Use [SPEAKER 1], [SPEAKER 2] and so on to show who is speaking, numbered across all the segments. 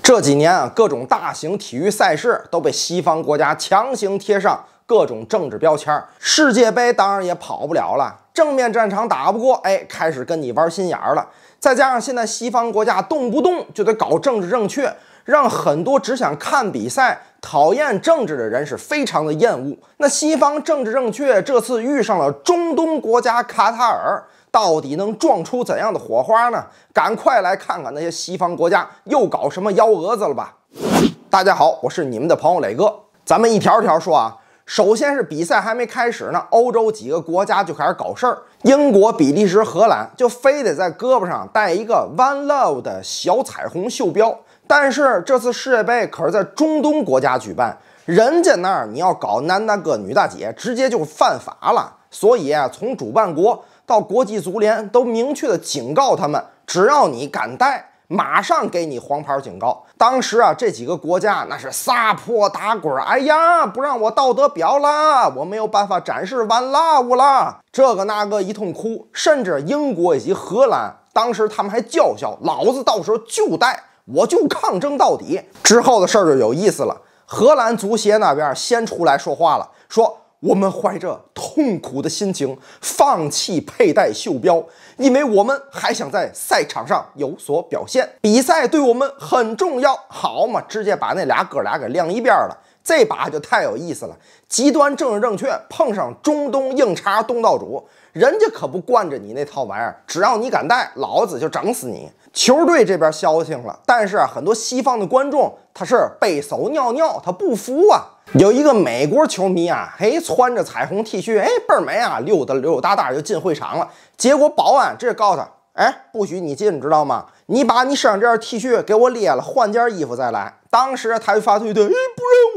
[SPEAKER 1] 这几年啊，各种大型体育赛事都被西方国家强行贴上各种政治标签儿。世界杯当然也跑不了了，正面战场打不过，哎，开始跟你玩心眼儿了。再加上现在西方国家动不动就得搞政治正确，让很多只想看比赛、讨厌政治的人是非常的厌恶。那西方政治正确这次遇上了中东国家卡塔尔。到底能撞出怎样的火花呢？赶快来看看那些西方国家又搞什么幺蛾子了吧！大家好，我是你们的朋友磊哥，咱们一条条说啊。首先是比赛还没开始呢，欧洲几个国家就开始搞事儿，英国、比利时、荷兰就非得在胳膊上戴一个 “One Love” 的小彩虹袖标。但是这次世界杯可是在中东国家举办，人家那儿你要搞男大哥女大姐，直接就犯法了。所以从主办国。到国际足联都明确的警告他们，只要你敢带，马上给你黄牌警告。当时啊，这几个国家那是撒泼打滚，哎呀，不让我道德表啦，我没有办法展示完 v e 啦，这个那个一通哭，甚至英国以及荷兰，当时他们还叫嚣，老子到时候就带，我就抗争到底。之后的事儿就有意思了，荷兰足协那边先出来说话了，说。我们怀着痛苦的心情放弃佩戴袖标，因为我们还想在赛场上有所表现。比赛对我们很重要，好嘛？直接把那俩哥俩给晾一边了。这把就太有意思了，极端政治正确碰上中东硬茬东道主，人家可不惯着你那套玩意儿，只要你敢戴，老子就整死你。球队这边消停了，但是啊，很多西方的观众他是背手尿尿，他不服啊。有一个美国球迷啊，嘿，穿着彩虹 T 恤，哎，倍儿美啊，溜达溜达达就进会场了。结果保安这接告诉他，哎，不许你进，你知道吗？你把你身上这件 T 恤给我裂了，换件衣服再来。当时他就发推特，哎，不让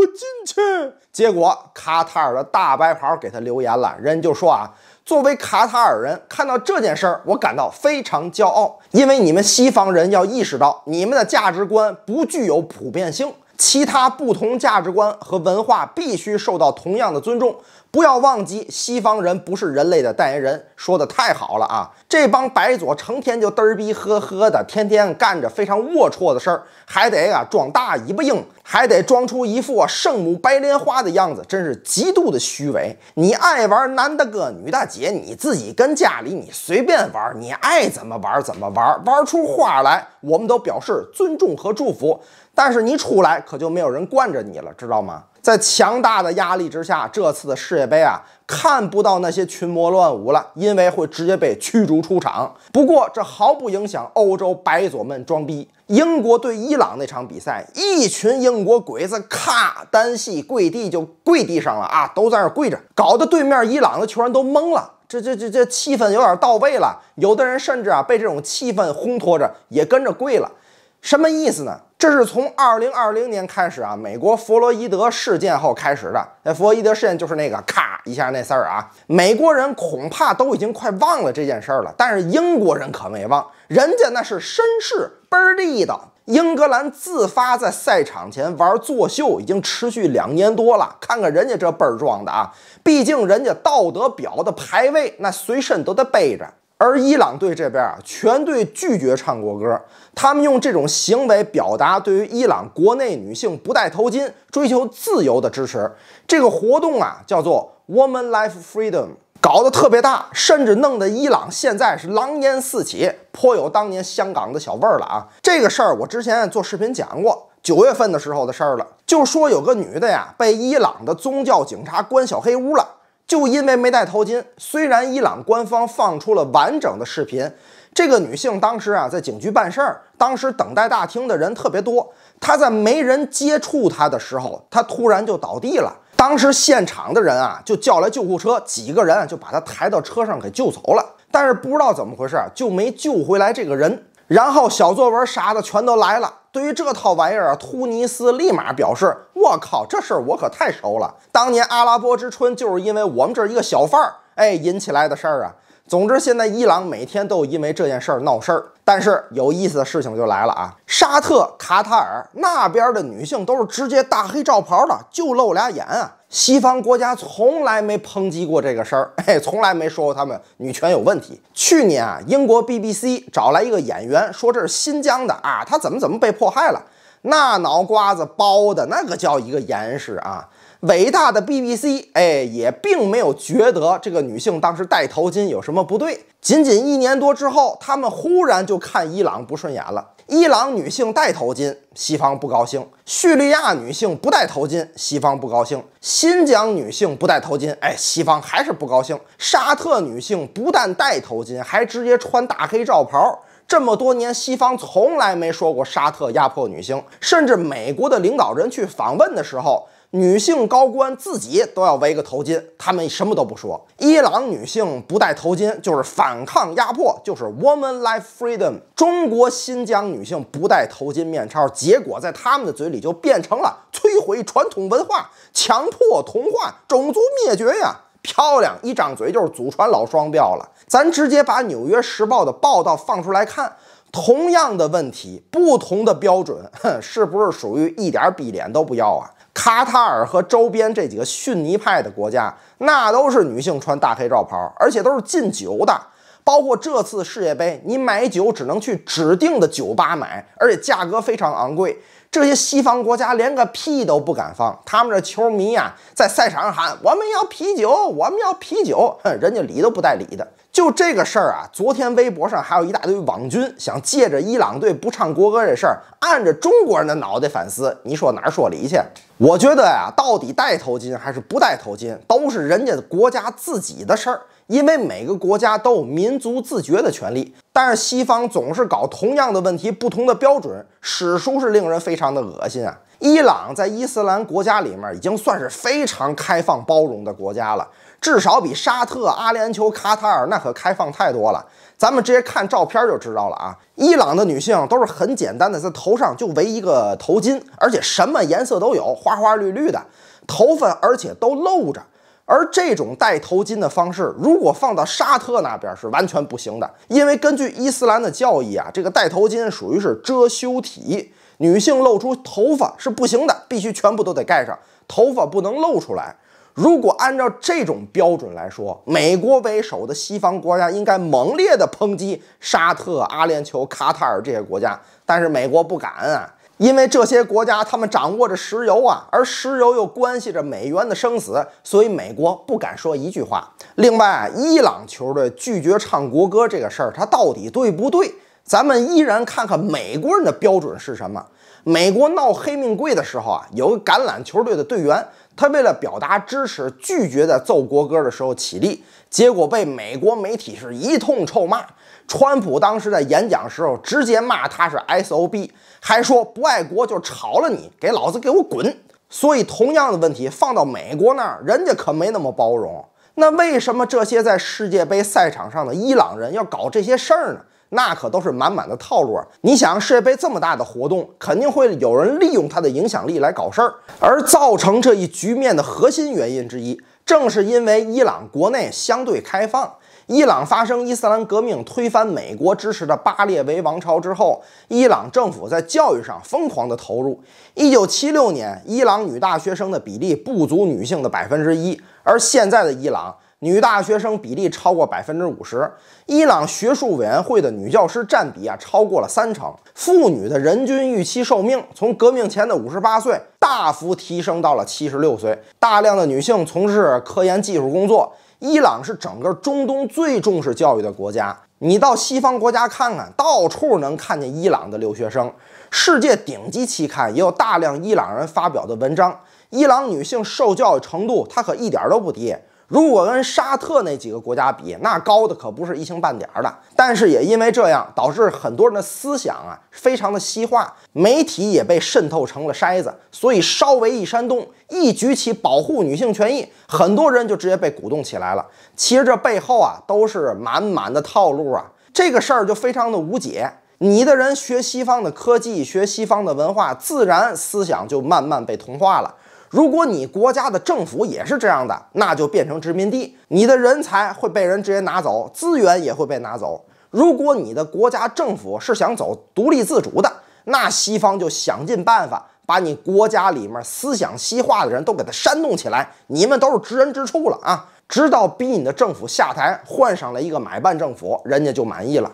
[SPEAKER 1] 我进去。结果卡塔尔的大白袍给他留言了，人就说啊。作为卡塔尔人，看到这件事儿，我感到非常骄傲，因为你们西方人要意识到，你们的价值观不具有普遍性，其他不同价值观和文化必须受到同样的尊重。不要忘记，西方人不是人类的代言人。说的太好了啊！这帮白左成天就嘚儿逼呵呵的，天天干着非常龌龊的事儿，还得啊装大尾巴鹰，还得装出一副圣母白莲花的样子，真是极度的虚伪。你爱玩男的哥女大姐，你自己跟家里你随便玩，你爱怎么玩怎么玩，玩出花来，我们都表示尊重和祝福。但是你出来可就没有人惯着你了，知道吗？在强大的压力之下，这次的世界杯啊，看不到那些群魔乱舞了，因为会直接被驱逐出场。不过这毫不影响欧洲白左们装逼。英国对伊朗那场比赛，一群英国鬼子咔单膝跪地就跪地上了啊，都在那跪着，搞得对面伊朗的球员都懵了。这这这这气氛有点到位了，有的人甚至啊被这种气氛烘托着也跟着跪了。什么意思呢？这是从二零二零年开始啊，美国佛罗伊德事件后开始的。那佛罗伊德事件就是那个咔一下那事儿啊，美国人恐怕都已经快忘了这件事儿了，但是英国人可没忘，人家那是绅士倍儿地道。英格兰自发在赛场前玩作秀已经持续两年多了，看看人家这倍儿壮的啊，毕竟人家道德表的排位那随身都得背着。而伊朗队这边啊，全队拒绝唱国歌，他们用这种行为表达对于伊朗国内女性不戴头巾、追求自由的支持。这个活动啊，叫做 “Woman Life Freedom”，搞得特别大，甚至弄得伊朗现在是狼烟四起，颇有当年香港的小味儿了啊。这个事儿我之前做视频讲过，九月份的时候的事儿了，就说有个女的呀，被伊朗的宗教警察关小黑屋了。就因为没戴头巾，虽然伊朗官方放出了完整的视频，这个女性当时啊在警局办事儿，当时等待大厅的人特别多，她在没人接触她的时候，她突然就倒地了。当时现场的人啊就叫来救护车，几个人就把她抬到车上给救走了，但是不知道怎么回事儿就没救回来这个人。然后小作文啥的全都来了。对于这套玩意儿啊，突尼斯立马表示：“我靠，这事儿我可太熟了！当年阿拉伯之春就是因为我们这一个小贩儿，哎，引起来的事儿啊。”总之，现在伊朗每天都因为这件事儿闹事儿。但是有意思的事情就来了啊，沙特、卡塔尔那边的女性都是直接大黑罩袍的，就露俩眼啊。西方国家从来没抨击过这个事儿，哎，从来没说过他们女权有问题。去年啊，英国 BBC 找来一个演员，说这是新疆的啊，他怎么怎么被迫害了，那脑瓜子包的，那个叫一个严实啊。伟大的 BBC，哎，也并没有觉得这个女性当时戴头巾有什么不对。仅仅一年多之后，他们忽然就看伊朗不顺眼了。伊朗女性戴头巾，西方不高兴；叙利亚女性不戴头巾，西方不高兴；新疆女性不戴头巾，哎，西方还是不高兴；沙特女性不但戴头巾，还直接穿大黑罩袍。这么多年，西方从来没说过沙特压迫女性，甚至美国的领导人去访问的时候。女性高官自己都要围个头巾，他们什么都不说。伊朗女性不戴头巾就是反抗压迫，就是 woman life freedom。中国新疆女性不戴头巾面罩，结果在他们的嘴里就变成了摧毁传统文化、强迫同化、种族灭绝呀！漂亮，一张嘴就是祖传老双标了。咱直接把《纽约时报》的报道放出来看，同样的问题，不同的标准，哼，是不是属于一点逼脸都不要啊？卡塔尔和周边这几个逊尼派的国家，那都是女性穿大黑罩袍，而且都是禁酒的。包括这次世界杯，你买酒只能去指定的酒吧买，而且价格非常昂贵。这些西方国家连个屁都不敢放，他们这球迷啊，在赛场上喊我们要啤酒，我们要啤酒，哼，人家理都不带理的。就这个事儿啊，昨天微博上还有一大堆网军想借着伊朗队不唱国歌这事儿，按着中国人的脑袋反思，你说哪儿说理去？我觉得呀，到底戴头巾还是不戴头巾，都是人家国家自己的事儿。因为每个国家都有民族自觉的权利，但是西方总是搞同样的问题，不同的标准，史书是令人非常的恶心啊！伊朗在伊斯兰国家里面已经算是非常开放包容的国家了，至少比沙特、阿联酋、卡塔尔那可开放太多了。咱们直接看照片就知道了啊！伊朗的女性都是很简单的，在头上就围一个头巾，而且什么颜色都有，花花绿绿的头发，而且都露着。而这种戴头巾的方式，如果放到沙特那边是完全不行的，因为根据伊斯兰的教义啊，这个戴头巾属于是遮羞体，女性露出头发是不行的，必须全部都得盖上，头发不能露出来。如果按照这种标准来说，美国为首的西方国家应该猛烈的抨击沙特、阿联酋、卡塔尔这些国家，但是美国不敢啊。因为这些国家，他们掌握着石油啊，而石油又关系着美元的生死，所以美国不敢说一句话。另外，伊朗球队拒绝唱国歌这个事儿，它到底对不对？咱们依然看看美国人的标准是什么。美国闹黑命贵的时候啊，有个橄榄球队的队员。他为了表达支持，拒绝在奏国歌的时候起立，结果被美国媒体是一通臭骂。川普当时在演讲时候直接骂他是 S O B，还说不爱国就炒了你，给老子给我滚。所以，同样的问题放到美国那儿，人家可没那么包容。那为什么这些在世界杯赛场上的伊朗人要搞这些事儿呢？那可都是满满的套路。你想，世界杯这么大的活动，肯定会有人利用他的影响力来搞事儿。而造成这一局面的核心原因之一，正是因为伊朗国内相对开放。伊朗发生伊斯兰革命，推翻美国支持的巴列维王朝之后，伊朗政府在教育上疯狂的投入。一九七六年，伊朗女大学生的比例不足女性的百分之一，而现在的伊朗。女大学生比例超过百分之五十，伊朗学术委员会的女教师占比啊超过了三成，妇女的人均预期寿命从革命前的五十八岁大幅提升到了七十六岁，大量的女性从事科研技术工作。伊朗是整个中东最重视教育的国家，你到西方国家看看到处能看见伊朗的留学生，世界顶级期刊也有大量伊朗人发表的文章。伊朗女性受教育程度她可一点都不低。如果跟沙特那几个国家比，那高的可不是一星半点儿的。但是也因为这样，导致很多人的思想啊，非常的西化，媒体也被渗透成了筛子。所以稍微一煽动，一举起保护女性权益，很多人就直接被鼓动起来了。其实这背后啊，都是满满的套路啊。这个事儿就非常的无解。你的人学西方的科技，学西方的文化，自然思想就慢慢被同化了。如果你国家的政府也是这样的，那就变成殖民地，你的人才会被人直接拿走，资源也会被拿走。如果你的国家政府是想走独立自主的，那西方就想尽办法把你国家里面思想西化的人都给他煽动起来，你们都是知人之处了啊，直到逼你的政府下台，换上了一个买办政府，人家就满意了，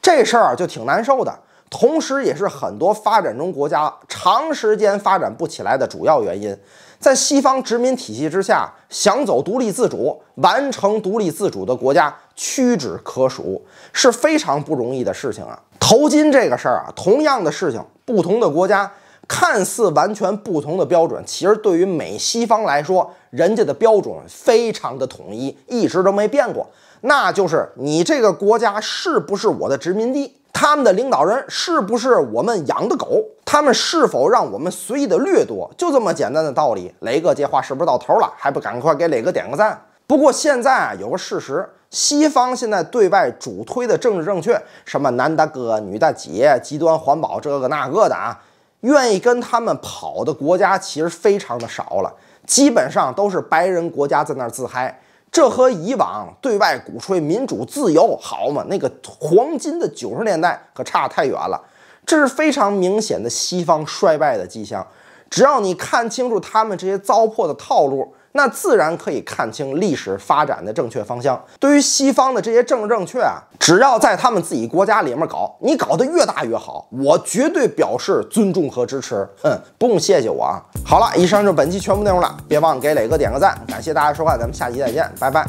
[SPEAKER 1] 这事儿就挺难受的。同时，也是很多发展中国家长时间发展不起来的主要原因。在西方殖民体系之下，想走独立自主、完成独立自主的国家屈指可数，是非常不容易的事情啊。头巾这个事儿啊，同样的事情，不同的国家看似完全不同的标准，其实对于美西方来说，人家的标准非常的统一，一直都没变过，那就是你这个国家是不是我的殖民地？他们的领导人是不是我们养的狗？他们是否让我们随意的掠夺？就这么简单的道理，磊哥这话是不是到头了？还不赶快给磊哥点个赞？不过现在啊，有个事实，西方现在对外主推的政治正确，什么男大哥、女大姐、极端环保，这个那个的啊，愿意跟他们跑的国家其实非常的少了，基本上都是白人国家在那儿自嗨。这和以往对外鼓吹民主自由好嘛，那个黄金的九十年代可差太远了。这是非常明显的西方衰败的迹象。只要你看清楚他们这些糟粕的套路。那自然可以看清历史发展的正确方向。对于西方的这些政治正确啊，只要在他们自己国家里面搞，你搞得越大越好，我绝对表示尊重和支持。嗯，不用谢谢我啊。好了，以上就是本期全部内容了，别忘了给磊哥点个赞，感谢大家收看，咱们下期再见，拜拜。